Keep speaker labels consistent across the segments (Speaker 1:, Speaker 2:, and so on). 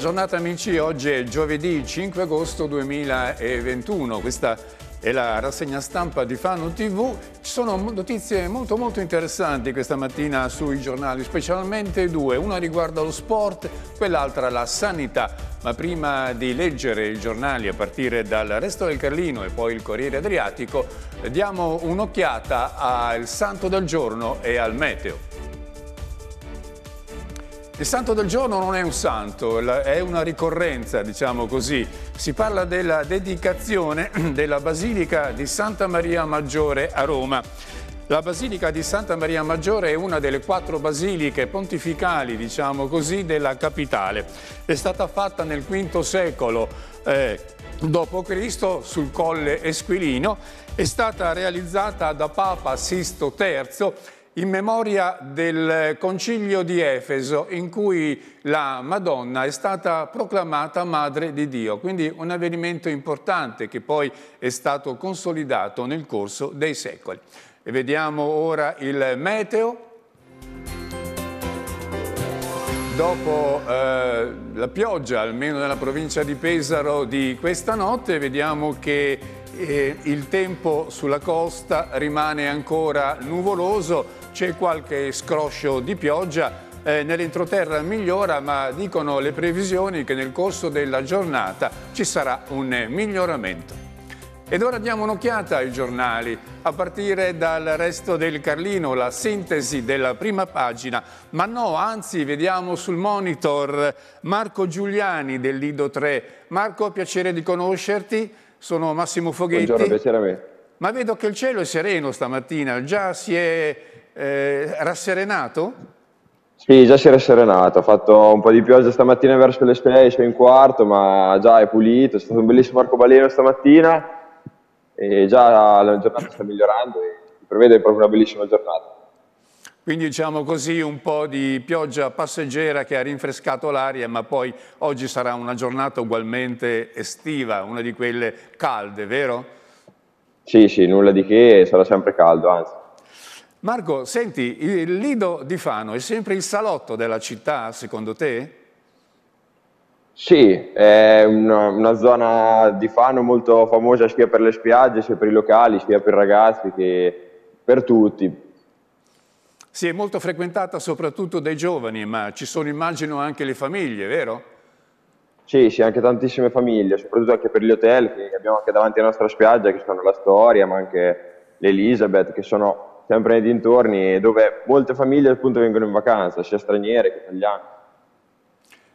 Speaker 1: buona giornata amici, oggi è giovedì 5 agosto 2021, questa è la rassegna stampa di Fano TV. Ci sono notizie molto molto interessanti questa mattina sui giornali, specialmente due. Una riguarda lo sport, quell'altra la sanità. Ma prima di leggere i giornali a partire dal Resto del Carlino e poi il Corriere Adriatico, diamo un'occhiata al Santo del Giorno e al Meteo. Il santo del giorno non è un santo, è una ricorrenza, diciamo così. Si parla della dedicazione della Basilica di Santa Maria Maggiore a Roma. La Basilica di Santa Maria Maggiore è una delle quattro basiliche pontificali, diciamo così, della capitale. È stata fatta nel V secolo eh, d.C. sul colle Esquilino, è stata realizzata da Papa Sisto III in memoria del concilio di Efeso in cui la Madonna è stata proclamata Madre di Dio, quindi un avvenimento importante che poi è stato consolidato nel corso dei secoli. E vediamo ora il meteo. Dopo eh, la pioggia, almeno nella provincia di Pesaro di questa notte, vediamo che eh, il tempo sulla costa rimane ancora nuvoloso, c'è qualche scroscio di pioggia, eh, nell'entroterra migliora ma dicono le previsioni che nel corso della giornata ci sarà un miglioramento. Ed ora diamo un'occhiata ai giornali, a partire dal resto del Carlino, la sintesi della prima pagina, ma no, anzi vediamo sul monitor Marco Giuliani del Lido 3. Marco, piacere di conoscerti, sono Massimo Foghetti. Buongiorno, piacere a me. Ma vedo che il cielo è sereno stamattina, già si è eh, rasserenato?
Speaker 2: Sì, già si era serenato, ha fatto un po' di pioggia stamattina verso le 6, 6 in quarto, ma già è pulito, è stato un bellissimo arcobaleno stamattina e già la giornata sta migliorando e si prevede proprio una bellissima giornata.
Speaker 1: Quindi diciamo così un po' di pioggia passeggera che ha rinfrescato l'aria, ma poi oggi sarà una giornata ugualmente estiva, una di quelle calde, vero?
Speaker 2: Sì, sì, nulla di che, sarà sempre caldo, anzi.
Speaker 1: Marco, senti, il Lido di Fano è sempre il salotto della città, secondo te?
Speaker 2: Sì, è una, una zona di Fano molto famosa sia per le spiagge, sia per i locali, sia per i ragazzi che per tutti.
Speaker 1: Sì, è molto frequentata soprattutto dai giovani, ma ci sono immagino anche le famiglie, vero?
Speaker 2: Sì, sì, anche tantissime famiglie, soprattutto anche per gli hotel che abbiamo anche davanti alla nostra spiaggia, che sono la Storia, ma anche l'Elisabeth, che sono sempre nei dintorni, dove molte famiglie appunto vengono in vacanza, sia straniere che italiane.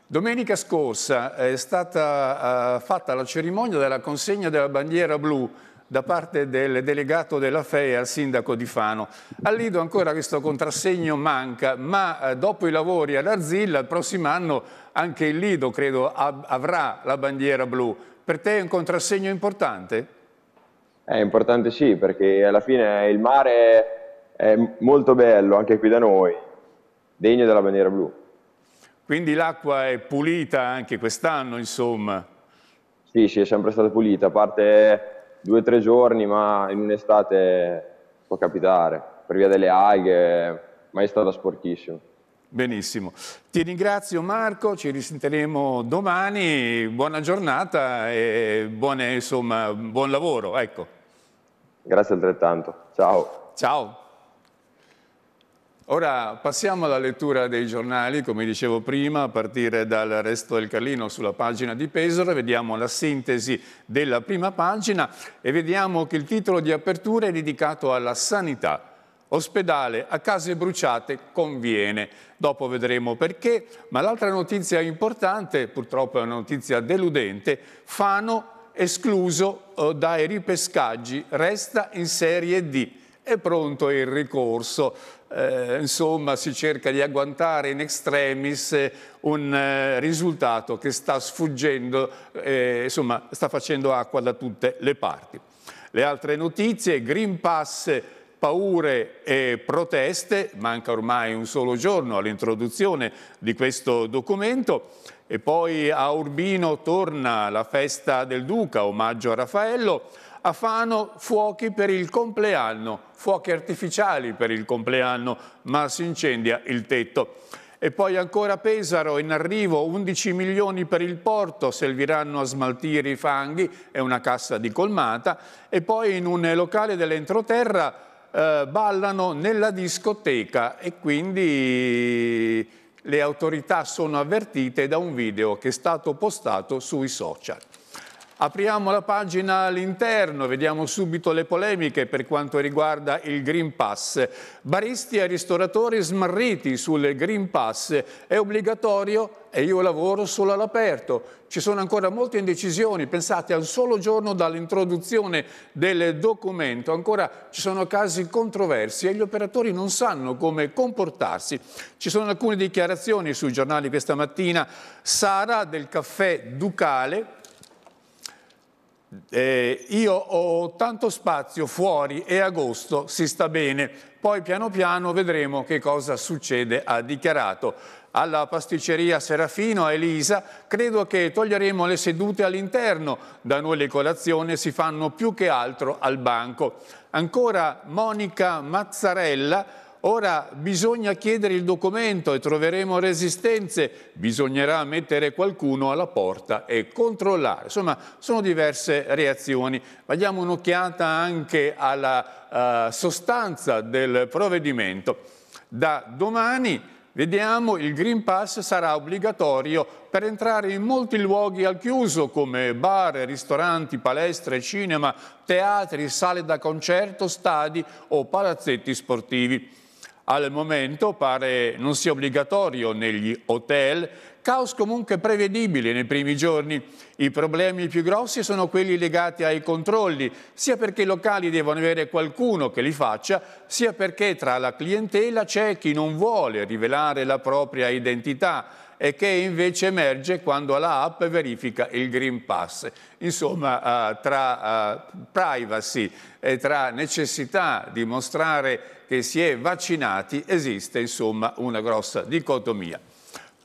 Speaker 1: Domenica scorsa è stata uh, fatta la cerimonia della consegna della bandiera blu da parte del delegato della FEA al sindaco di Fano. A Lido ancora questo contrassegno manca, ma eh, dopo i lavori ad Arzilla, il prossimo anno anche il Lido credo avrà la bandiera blu. Per te è un contrassegno importante?
Speaker 2: È importante sì, perché alla fine il mare è molto bello anche qui da noi, degno della bandiera blu.
Speaker 1: Quindi l'acqua è pulita anche quest'anno, insomma? Sì, sì, è sempre stata
Speaker 2: pulita, a parte due o tre giorni, ma in un'estate può capitare, per via delle alghe, ma è stata sporchissima. Benissimo.
Speaker 1: Ti ringrazio Marco, ci risenteremo domani, buona giornata e buone, insomma, buon lavoro. Ecco. Grazie altrettanto, ciao. Ciao. Ora passiamo alla lettura dei giornali, come dicevo prima, a partire dal resto del Carlino sulla pagina di Pesaro, vediamo la sintesi della prima pagina e vediamo che il titolo di apertura è dedicato alla sanità. Ospedale a case bruciate conviene, dopo vedremo perché, ma l'altra notizia importante, purtroppo è una notizia deludente, Fano escluso eh, dai ripescaggi, resta in Serie D è pronto il ricorso eh, insomma, si cerca di agguantare in extremis eh, un eh, risultato che sta sfuggendo, eh, insomma, sta facendo acqua da tutte le parti. Le altre notizie, Green Pass paure e proteste, manca ormai un solo giorno all'introduzione di questo documento e poi a Urbino torna la festa del Duca, omaggio a Raffaello, a Fano fuochi per il compleanno, fuochi artificiali per il compleanno, ma si incendia il tetto. E poi ancora Pesaro, in arrivo 11 milioni per il porto, serviranno a smaltire i fanghi, è una cassa di colmata. E poi in un locale dell'entroterra eh, ballano nella discoteca e quindi le autorità sono avvertite da un video che è stato postato sui social. Apriamo la pagina all'interno, vediamo subito le polemiche per quanto riguarda il Green Pass. Baristi e ristoratori smarriti sul Green Pass. È obbligatorio e io lavoro solo all'aperto. Ci sono ancora molte indecisioni, pensate al solo giorno dall'introduzione del documento. Ancora ci sono casi controversi e gli operatori non sanno come comportarsi. Ci sono alcune dichiarazioni sui giornali questa mattina. Sara del caffè Ducale eh, io ho tanto spazio fuori e agosto si sta bene, poi piano piano vedremo che cosa succede, ha dichiarato. Alla pasticceria Serafino a Elisa credo che toglieremo le sedute all'interno, da noi le colazioni si fanno più che altro al banco. Ancora Monica Mazzarella Ora bisogna chiedere il documento e troveremo resistenze, bisognerà mettere qualcuno alla porta e controllare. Insomma, sono diverse reazioni. Ma diamo un'occhiata anche alla uh, sostanza del provvedimento. Da domani Vediamo, il Green Pass sarà obbligatorio per entrare in molti luoghi al chiuso come bar, ristoranti, palestre, cinema, teatri, sale da concerto, stadi o palazzetti sportivi. Al momento pare non sia obbligatorio negli hotel, caos comunque prevedibile nei primi giorni. I problemi più grossi sono quelli legati ai controlli, sia perché i locali devono avere qualcuno che li faccia, sia perché tra la clientela c'è chi non vuole rivelare la propria identità e che invece emerge quando la app verifica il Green Pass. Insomma, eh, tra eh, privacy e tra necessità di mostrare che si è vaccinati esiste insomma una grossa dicotomia.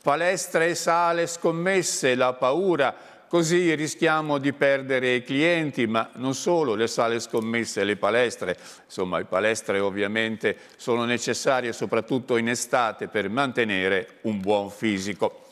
Speaker 1: Palestre, sale, scommesse, la paura Così rischiamo di perdere i clienti, ma non solo, le sale scommesse, le palestre. Insomma, le palestre ovviamente sono necessarie soprattutto in estate per mantenere un buon fisico.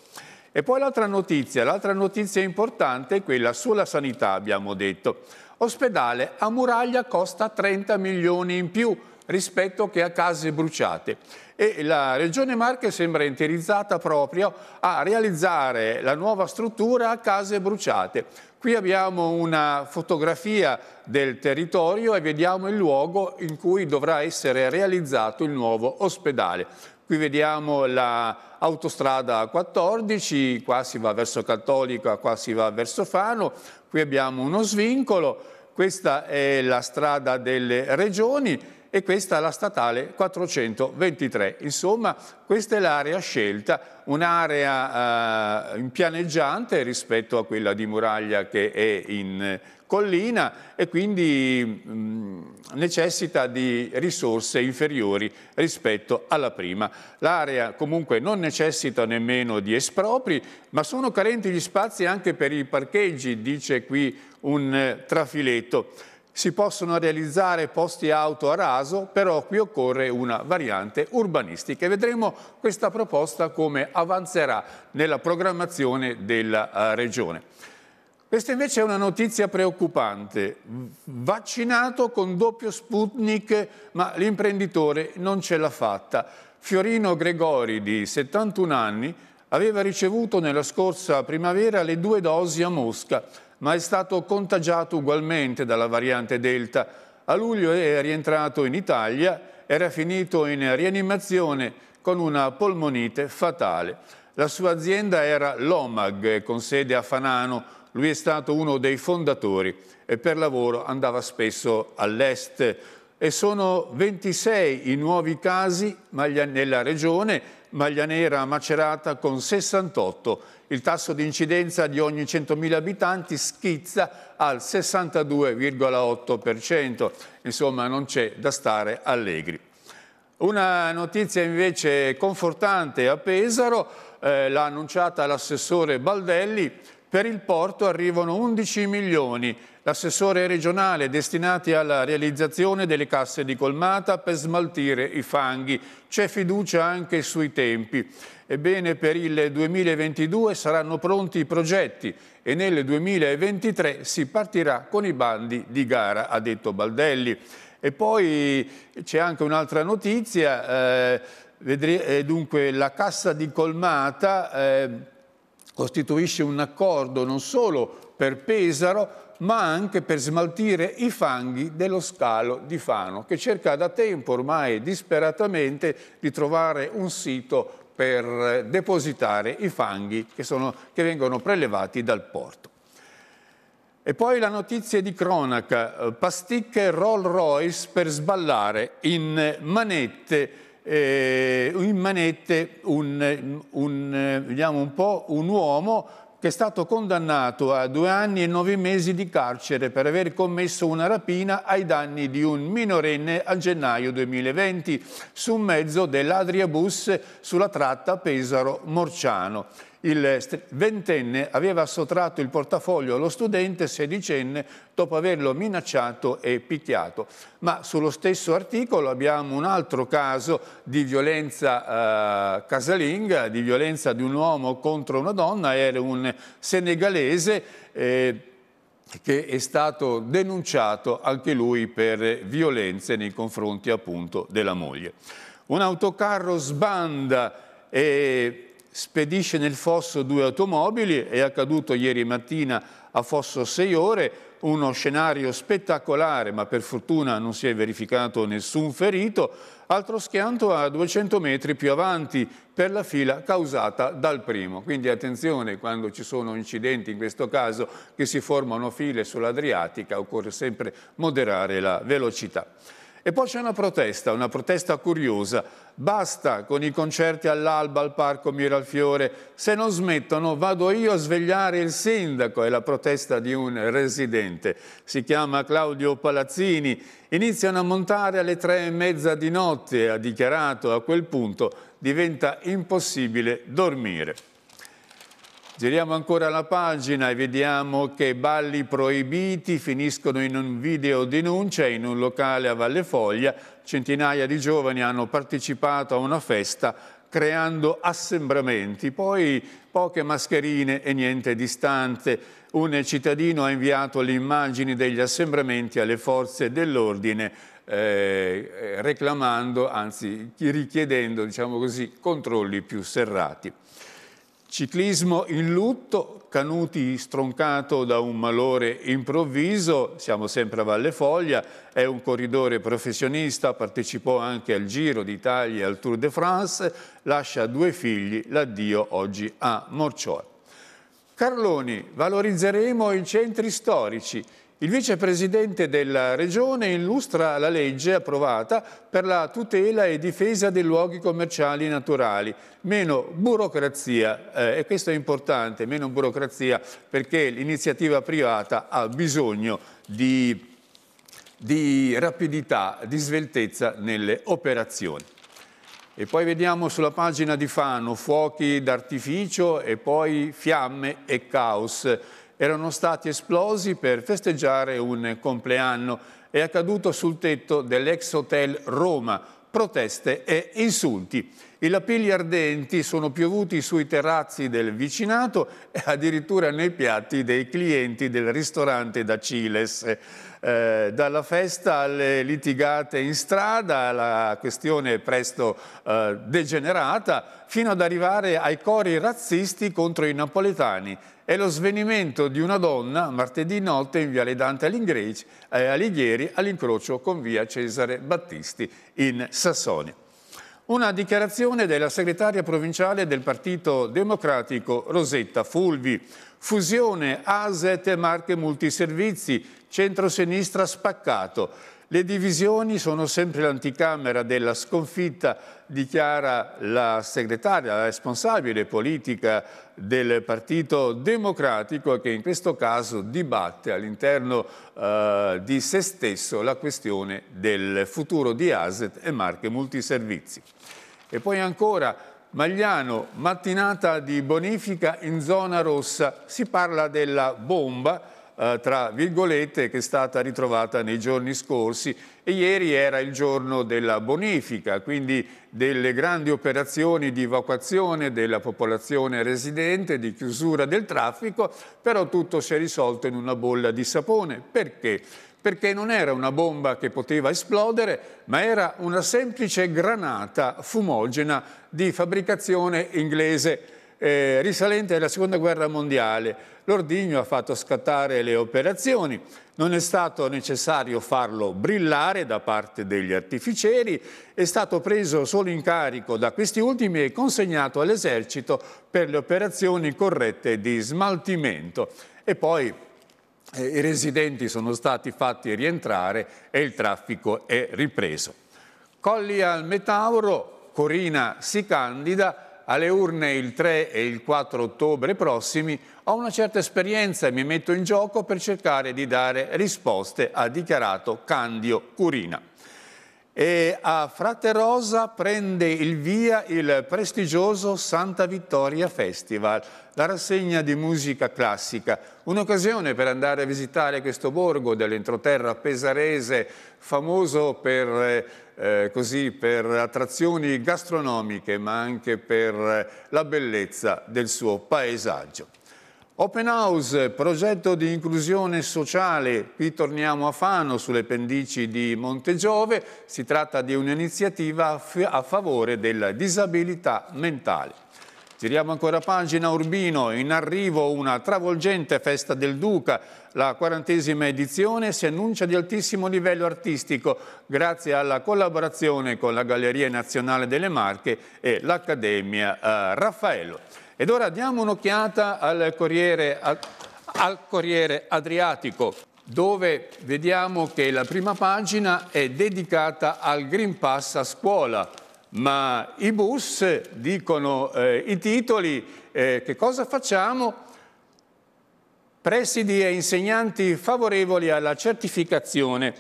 Speaker 1: E poi l'altra notizia, l'altra notizia importante è quella sulla sanità, abbiamo detto. Ospedale a Muraglia costa 30 milioni in più, rispetto che a case bruciate e la Regione Marche sembra interizzata proprio a realizzare la nuova struttura a case bruciate. Qui abbiamo una fotografia del territorio e vediamo il luogo in cui dovrà essere realizzato il nuovo ospedale. Qui vediamo l'autostrada la 14, qua si va verso Cattolica, qua si va verso Fano, qui abbiamo uno svincolo, questa è la strada delle regioni e questa è la statale 423. Insomma, questa è l'area scelta, un'area eh, pianeggiante rispetto a quella di Muraglia che è in eh, collina e quindi mh, mm, necessita di risorse inferiori rispetto alla prima. L'area comunque non necessita nemmeno di espropri, ma sono carenti gli spazi anche per i parcheggi, dice qui un eh, trafiletto si possono realizzare posti auto a raso, però qui occorre una variante urbanistica e vedremo questa proposta come avanzerà nella programmazione della eh, Regione. Questa invece è una notizia preoccupante. Vaccinato con doppio Sputnik, ma l'imprenditore non ce l'ha fatta. Fiorino Gregori, di 71 anni, aveva ricevuto nella scorsa primavera le due dosi a Mosca ma è stato contagiato ugualmente dalla variante Delta. A luglio è rientrato in Italia, era finito in rianimazione con una polmonite fatale. La sua azienda era l'Omag, eh, con sede a Fanano. Lui è stato uno dei fondatori e per lavoro andava spesso all'est. E sono 26 i nuovi casi nella regione, Maglianera Macerata con 68 il tasso di incidenza di ogni 100.000 abitanti schizza al 62,8%. Insomma, non c'è da stare allegri. Una notizia invece confortante a Pesaro, eh, l'ha annunciata l'assessore Baldelli, per il porto arrivano 11 milioni. L'assessore regionale destinati alla realizzazione delle casse di colmata per smaltire i fanghi. C'è fiducia anche sui tempi. Ebbene, per il 2022 saranno pronti i progetti e nel 2023 si partirà con i bandi di gara, ha detto Baldelli. E poi c'è anche un'altra notizia, eh, vedre, eh, dunque la cassa di colmata eh, costituisce un accordo non solo per Pesaro, ma anche per smaltire i fanghi dello scalo di Fano, che cerca da tempo ormai disperatamente di trovare un sito per depositare i fanghi che, sono, che vengono prelevati dal porto. E poi la notizia di cronaca, eh, pasticche Rolls Royce per sballare in manette, eh, in manette un, un, eh, un, un uomo che è stato condannato a due anni e nove mesi di carcere per aver commesso una rapina ai danni di un minorenne a gennaio 2020 su un mezzo dell'Adriabus sulla tratta Pesaro-Morciano. Il ventenne aveva sottratto il portafoglio allo studente sedicenne dopo averlo minacciato e picchiato. Ma sullo stesso articolo abbiamo un altro caso di violenza eh, casalinga, di violenza di un uomo contro una donna, era un senegalese eh, che è stato denunciato anche lui per violenze nei confronti appunto della moglie. Un autocarro sbanda e spedisce nel fosso due automobili, è accaduto ieri mattina a Fosso 6 ore, uno scenario spettacolare, ma per fortuna non si è verificato nessun ferito, altro schianto a 200 metri più avanti per la fila causata dal primo. Quindi attenzione quando ci sono incidenti, in questo caso che si formano file sull'Adriatica, occorre sempre moderare la velocità. E poi c'è una protesta, una protesta curiosa Basta con i concerti all'alba al Parco Miralfiore. Se non smettono vado io a svegliare il sindaco, è la protesta di un residente. Si chiama Claudio Palazzini. Iniziano a montare alle tre e mezza di notte, ha dichiarato. A quel punto diventa impossibile dormire. Giriamo ancora la pagina e vediamo che balli proibiti finiscono in un video denuncia in un locale a Valle Foglia. Centinaia di giovani hanno partecipato a una festa creando assembramenti, poi poche mascherine e niente distante. Un cittadino ha inviato le immagini degli assembramenti alle forze dell'ordine eh, reclamando, anzi richiedendo diciamo così, controlli più serrati. Ciclismo in lutto, Canuti stroncato da un malore improvviso, siamo sempre a Valle Foglia, è un corridore professionista, partecipò anche al Giro d'Italia e al Tour de France, lascia due figli, l'addio oggi a Morcione. Carloni, valorizzeremo i centri storici, il vicepresidente della Regione illustra la legge approvata per la tutela e difesa dei luoghi commerciali naturali. Meno burocrazia, eh, e questo è importante, meno burocrazia perché l'iniziativa privata ha bisogno di, di rapidità, di sveltezza nelle operazioni. E poi vediamo sulla pagina di Fano fuochi d'artificio e poi fiamme e caos erano stati esplosi per festeggiare un compleanno. È accaduto sul tetto dell'ex hotel Roma, proteste e insulti. I lapilli ardenti sono piovuti sui terrazzi del vicinato e addirittura nei piatti dei clienti del ristorante da Ciles. Eh, dalla festa alle litigate in strada, la questione è presto eh, degenerata, fino ad arrivare ai cori razzisti contro i napoletani è lo svenimento di una donna martedì notte in Viale Dante eh, Alighieri all'incrocio con Via Cesare Battisti in Sassonia. Una dichiarazione della segretaria provinciale del Partito Democratico Rosetta Fulvi. Fusione ASET Marche Multiservizi, centro-sinistra spaccato. Le divisioni sono sempre l'anticamera della sconfitta, dichiara la segretaria, la responsabile politica del Partito Democratico che in questo caso dibatte all'interno eh, di se stesso la questione del futuro di ASET e marche multiservizi. E poi ancora Magliano, mattinata di bonifica in zona rossa, si parla della bomba eh, tra virgolette, che è stata ritrovata nei giorni scorsi e ieri era il giorno della bonifica, quindi delle grandi operazioni di evacuazione della popolazione residente, di chiusura del traffico, però tutto si è risolto in una bolla di sapone. Perché? perché non era una bomba che poteva esplodere, ma era una semplice granata fumogena di fabbricazione inglese eh, risalente alla Seconda Guerra Mondiale l'ordigno ha fatto scattare le operazioni, non è stato necessario farlo brillare da parte degli artificieri, è stato preso solo in carico da questi ultimi e consegnato all'esercito per le operazioni corrette di smaltimento. E poi eh, i residenti sono stati fatti rientrare e il traffico è ripreso. Colli al Metauro, Corina si candida, alle urne il 3 e il 4 ottobre prossimi ho una certa esperienza e mi metto in gioco per cercare di dare risposte, ha dichiarato Candio Curina. E a Frate Rosa prende il via il prestigioso Santa Vittoria Festival, la rassegna di musica classica, un'occasione per andare a visitare questo borgo dell'entroterra pesarese, famoso per, eh, eh così, per attrazioni gastronomiche ma anche per la bellezza del suo paesaggio. Open House, progetto di inclusione sociale, qui torniamo a Fano sulle pendici di Montegiove, si tratta di un'iniziativa a favore della disabilità mentale. Giriamo ancora pagina Urbino, in arrivo una travolgente festa del Duca, la quarantesima edizione si annuncia di altissimo livello artistico grazie alla collaborazione con la Galleria Nazionale delle Marche e l'Accademia eh, Raffaello. Ed ora diamo un'occhiata al Corriere, al, al Corriere Adriatico, dove vediamo che la prima pagina è dedicata al Green Pass a scuola, ma i bus dicono eh, i titoli, eh, che cosa facciamo? Presidi e insegnanti favorevoli alla certificazione,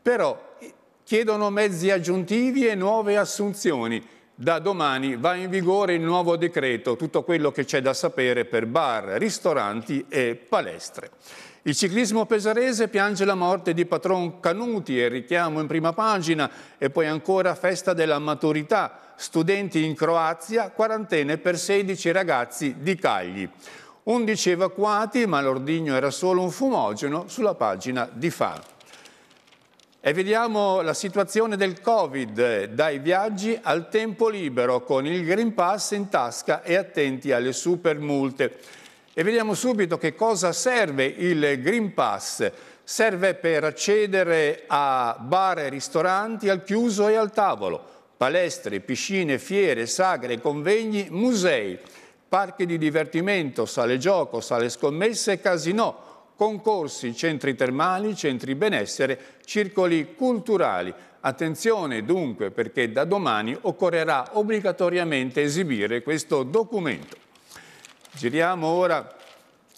Speaker 1: però chiedono mezzi aggiuntivi e nuove assunzioni da domani va in vigore il nuovo decreto, tutto quello che c'è da sapere per bar, ristoranti e palestre. Il ciclismo pesarese piange la morte di patron Canuti e richiamo in prima pagina e poi ancora festa della maturità, studenti in Croazia, quarantene per 16 ragazzi di Cagli. 11 evacuati, ma l'ordigno era solo un fumogeno sulla pagina di Fa. E vediamo la situazione del Covid, dai viaggi al tempo libero, con il Green Pass in tasca e attenti alle super multe. E vediamo subito che cosa serve il Green Pass. Serve per accedere a bar e ristoranti al chiuso e al tavolo, palestre, piscine, fiere, sagre, convegni, musei, parchi di divertimento, sale gioco, sale scommesse e casinò concorsi, centri termali, centri benessere, circoli culturali. Attenzione dunque perché da domani occorrerà obbligatoriamente esibire questo documento. Giriamo ora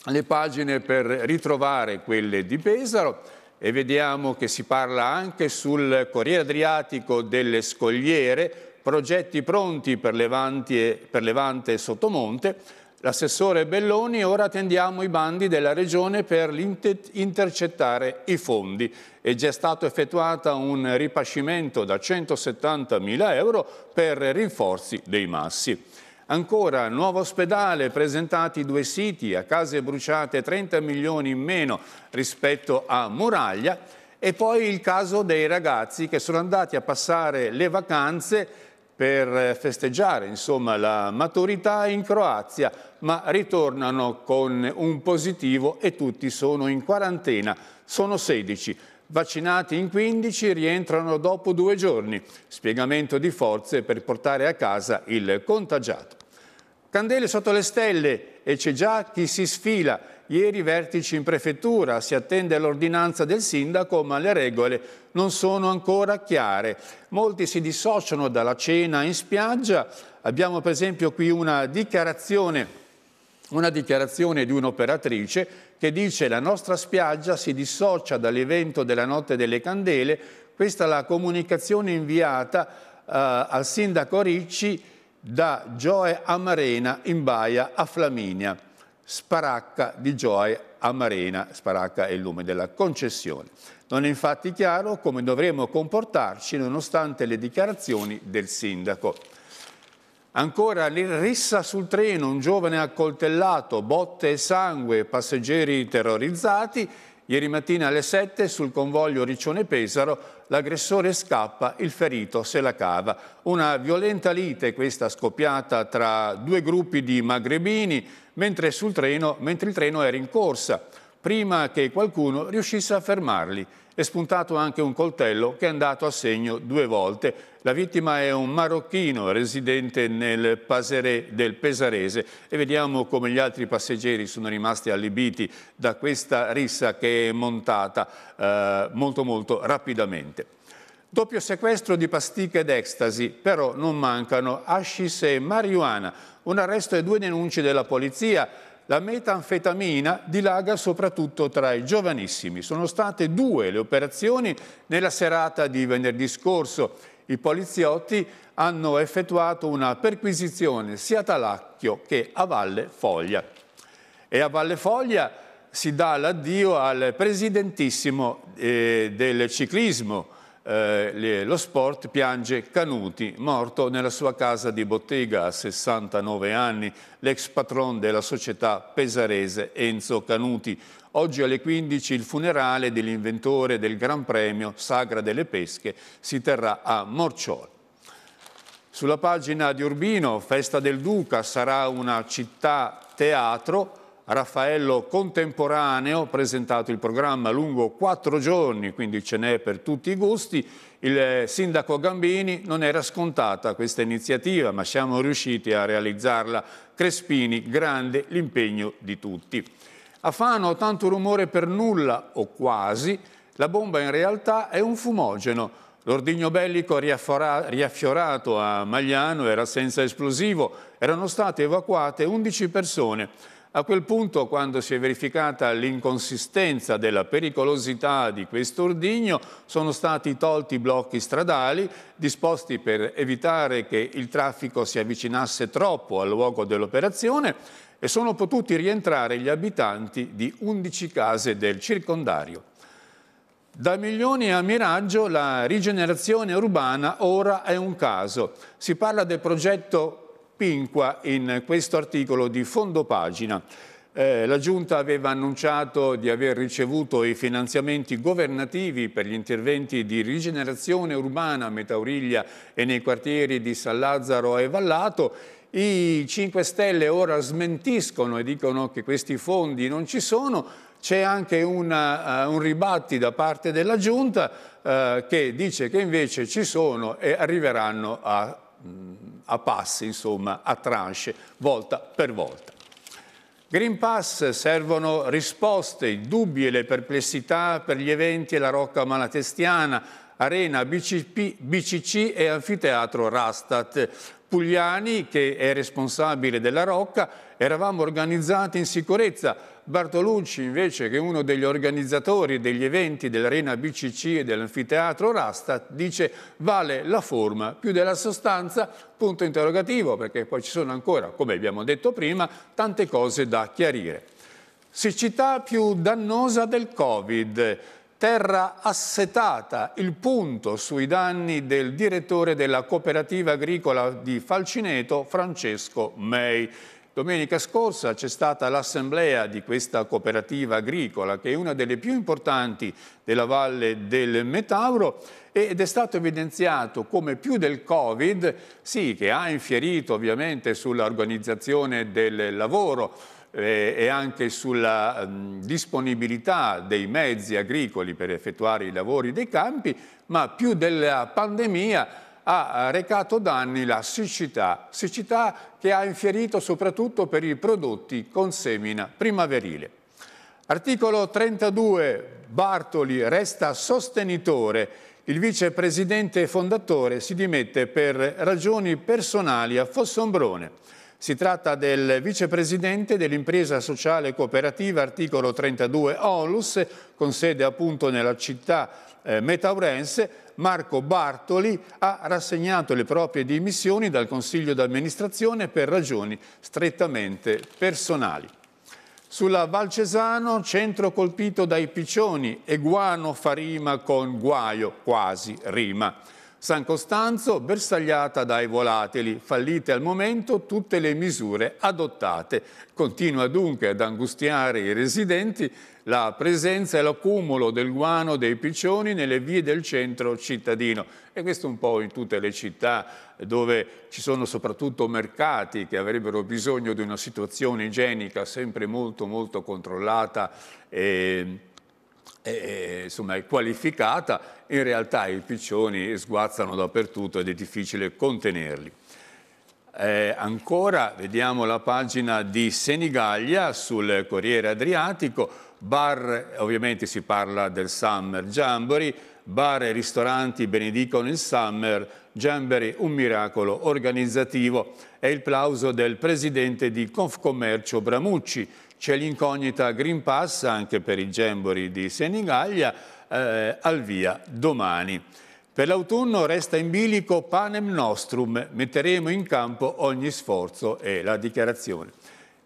Speaker 1: le pagine per ritrovare quelle di Pesaro e vediamo che si parla anche sul Corriere Adriatico delle Scogliere, progetti pronti per, Levante e Sottomonte, L'assessore Belloni, ora attendiamo i bandi della Regione per intercettare i fondi. È già stato effettuato un ripascimento da 170 mila euro per rinforzi dei massi. Ancora, nuovo ospedale, presentati due siti, a case bruciate 30 milioni in meno rispetto a Muraglia e poi il caso dei ragazzi che sono andati a passare le vacanze per festeggiare insomma, la maturità in Croazia, ma ritornano con un positivo e tutti sono in quarantena. Sono 16, vaccinati in 15 rientrano dopo due giorni. Spiegamento di forze per portare a casa il contagiato. Candele sotto le stelle e c'è già chi si sfila Ieri vertici in prefettura, si attende l'ordinanza del sindaco, ma le regole non sono ancora chiare. Molti si dissociano dalla cena in spiaggia. Abbiamo per esempio qui una dichiarazione una dichiarazione di un'operatrice che dice la nostra spiaggia si dissocia dall'evento della notte delle candele, questa è la comunicazione inviata eh, al sindaco Ricci da Gioe Amarena in Baia a Flaminia. Sparacca di Gioia a Marina, Sparacca è il nome della concessione. Non è infatti chiaro come dovremo comportarci nonostante le dichiarazioni del sindaco. Ancora rissa sul treno, un giovane accoltellato, botte e sangue, passeggeri terrorizzati Ieri mattina alle 7 sul convoglio Riccione-Pesaro l'aggressore scappa, il ferito se la cava. Una violenta lite questa scoppiata tra due gruppi di magrebini mentre, treno, mentre il treno era in corsa prima che qualcuno riuscisse a fermarli. È spuntato anche un coltello che è andato a segno due volte. La vittima è un marocchino residente nel Pasere del Pesarese e vediamo come gli altri passeggeri sono rimasti allibiti da questa rissa che è montata eh, molto molto rapidamente. Doppio sequestro di pasticche d'ecstasy, però non mancano ascis e marijuana. Un arresto e due denunce della polizia la metanfetamina dilaga soprattutto tra i giovanissimi. Sono state due le operazioni nella serata di venerdì scorso. I poliziotti hanno effettuato una perquisizione sia a Talacchio che a Valle Foglia. E a Valle Foglia si dà l'addio al presidentissimo eh, del ciclismo, eh, lo sport piange Canuti, morto nella sua casa di bottega a 69 anni, l'ex patron della società pesarese Enzo Canuti. Oggi alle 15 il funerale dell'inventore del Gran Premio Sagra delle Pesche si terrà a Morciol. Sulla pagina di Urbino, Festa del Duca sarà una città teatro Raffaello Contemporaneo, presentato il programma lungo quattro giorni, quindi ce n'è per tutti i gusti. Il eh, sindaco Gambini non era scontata questa iniziativa, ma siamo riusciti a realizzarla. Crespini, grande l'impegno di tutti. A Fano tanto rumore per nulla, o quasi, la bomba in realtà è un fumogeno. L'ordigno bellico riaffiorato a Magliano era senza esplosivo, erano state evacuate 11 persone. A quel punto, quando si è verificata l'inconsistenza della pericolosità di questo ordigno, sono stati tolti i blocchi stradali disposti per evitare che il traffico si avvicinasse troppo al luogo dell'operazione e sono potuti rientrare gli abitanti di 11 case del circondario. Da Milioni a Miraggio la rigenerazione urbana ora è un caso. Si parla del progetto Pinqua in questo articolo di fondo pagina. Eh, la Giunta aveva annunciato di aver ricevuto i finanziamenti governativi per gli interventi di rigenerazione urbana a Metauriglia e nei quartieri di San Lazzaro e Vallato. I 5 Stelle ora smentiscono e dicono che questi fondi non ci sono. C'è anche una, uh, un ribatti da parte della Giunta uh, che dice che invece ci sono e arriveranno a a passi, insomma, a tranche, volta per volta. Green Pass servono risposte, i dubbi e le perplessità per gli eventi e la Rocca Malatestiana, Arena BCP, BCC e Anfiteatro Rastat. Pugliani, che è responsabile della Rocca, eravamo organizzati in sicurezza. Bartolucci, invece, che è uno degli organizzatori degli eventi dell'Arena BCC e dell'Anfiteatro Rasta, dice vale la forma più della sostanza, punto interrogativo, perché poi ci sono ancora, come abbiamo detto prima, tante cose da chiarire. Siccità più dannosa del Covid terra assetata, il punto sui danni del direttore della cooperativa agricola di Falcineto, Francesco May. Domenica scorsa c'è stata l'assemblea di questa cooperativa agricola che è una delle più importanti della Valle del Metauro ed è stato evidenziato come più del Covid, sì che ha infierito ovviamente sull'organizzazione del lavoro, eh, e anche sulla mh, mm, disponibilità dei mezzi agricoli per effettuare i lavori dei campi, ma più della pandemia ha recato danni la siccità, siccità che ha infierito soprattutto per i prodotti con semina primaverile. Articolo 32, Bartoli resta sostenitore, il vicepresidente fondatore si dimette per ragioni personali a Fossombrone. Si tratta del vicepresidente dell'impresa sociale cooperativa articolo 32 Onlus, con sede appunto nella città eh, metaurense, Marco Bartoli ha rassegnato le proprie dimissioni dal Consiglio d'amministrazione per ragioni strettamente personali. Sulla Valcesano, centro colpito dai piccioni, e guano fa rima con guaio, quasi rima. San Costanzo bersagliata dai volatili, fallite al momento tutte le misure adottate. Continua dunque ad angustiare i residenti la presenza e l'accumulo del guano dei piccioni nelle vie del centro cittadino. E questo un po' in tutte le città dove ci sono soprattutto mercati che avrebbero bisogno di una situazione igienica sempre molto molto controllata e e, insomma, è qualificata, in realtà i piccioni sguazzano dappertutto ed è difficile contenerli. Eh, ancora vediamo la pagina di Senigallia sul Corriere Adriatico, bar, ovviamente si parla del Summer Jamboree, bar e ristoranti benedicono il Summer Jamboree, un miracolo organizzativo. È il plauso del presidente di Confcommercio Bramucci, c'è l'incognita Green Pass anche per i Gembori di Senigallia, eh, al via domani. Per l'autunno resta in bilico Panem Nostrum, metteremo in campo ogni sforzo e la dichiarazione.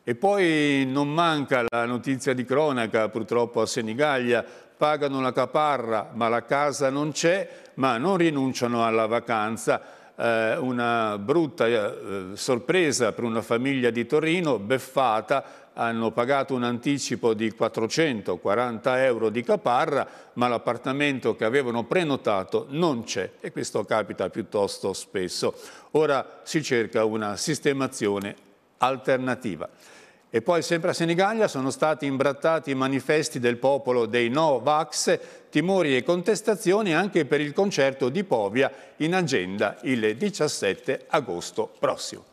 Speaker 1: E poi non manca la notizia di cronaca, purtroppo a Senigallia, pagano la caparra ma la casa non c'è, ma non rinunciano alla vacanza eh, una brutta eh, sorpresa per una famiglia di Torino, beffata hanno pagato un anticipo di 440 euro di caparra, ma l'appartamento che avevano prenotato non c'è e questo capita piuttosto spesso. Ora si cerca una sistemazione alternativa. E poi sempre a Senigallia sono stati imbrattati i manifesti del popolo dei No Vax, timori e contestazioni anche per il concerto di Povia in agenda il 17 agosto prossimo.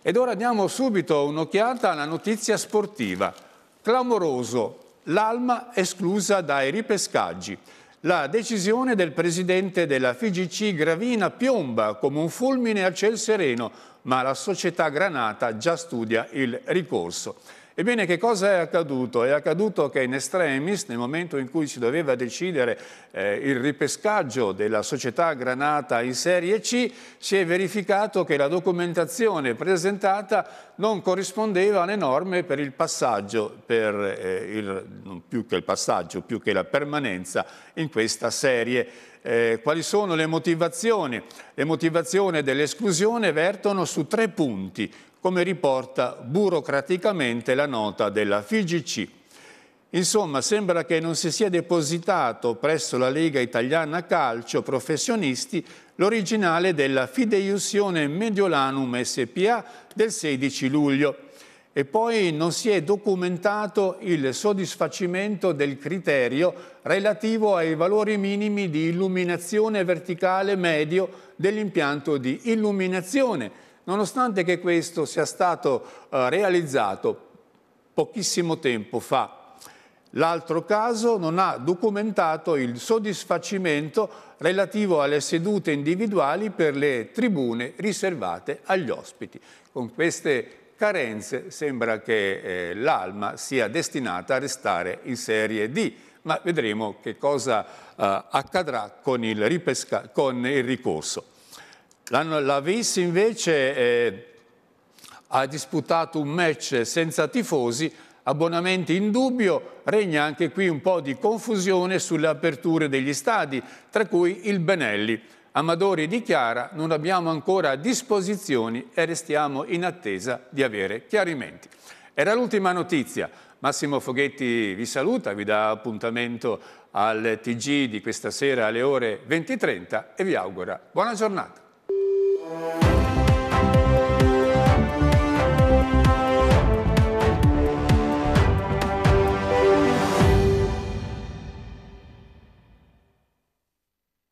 Speaker 1: Ed ora diamo subito un'occhiata alla notizia sportiva. Clamoroso, l'Alma esclusa dai ripescaggi. La decisione del presidente della FIGC Gravina piomba come un fulmine a ciel sereno, ma la società Granata già studia il ricorso. Ebbene, che cosa è accaduto? È accaduto che in Estremis, nel momento in cui si doveva decidere eh, il ripescaggio della società Granata in Serie C, si è verificato che la documentazione presentata non corrispondeva alle norme per il passaggio, per, eh, il, non più che il passaggio, più che la permanenza in questa serie. Eh, quali sono le motivazioni? Le motivazioni dell'esclusione vertono su tre punti come riporta burocraticamente la nota della FIGC. Insomma, sembra che non si sia depositato presso la Lega Italiana Calcio Professionisti l'originale della fideiussione Mediolanum SPA del 16 luglio e poi non si è documentato il soddisfacimento del criterio relativo ai valori minimi di illuminazione verticale medio dell'impianto di illuminazione nonostante che questo sia stato eh, realizzato pochissimo tempo fa. L'altro caso non ha documentato il soddisfacimento relativo alle sedute individuali per le tribune riservate agli ospiti. Con queste carenze sembra che eh, l'Alma sia destinata a restare in Serie D, ma vedremo che cosa eh, accadrà con il, con il ricorso. La Vis invece eh, ha disputato un match senza tifosi, abbonamenti in dubbio, regna anche qui un po' di confusione sulle aperture degli stadi, tra cui il Benelli. Amadori dichiara non abbiamo ancora disposizioni e restiamo in attesa di avere chiarimenti. Era l'ultima notizia. Massimo Foghetti vi saluta, vi dà appuntamento al TG di questa sera alle ore 20.30 e vi augura buona giornata. Música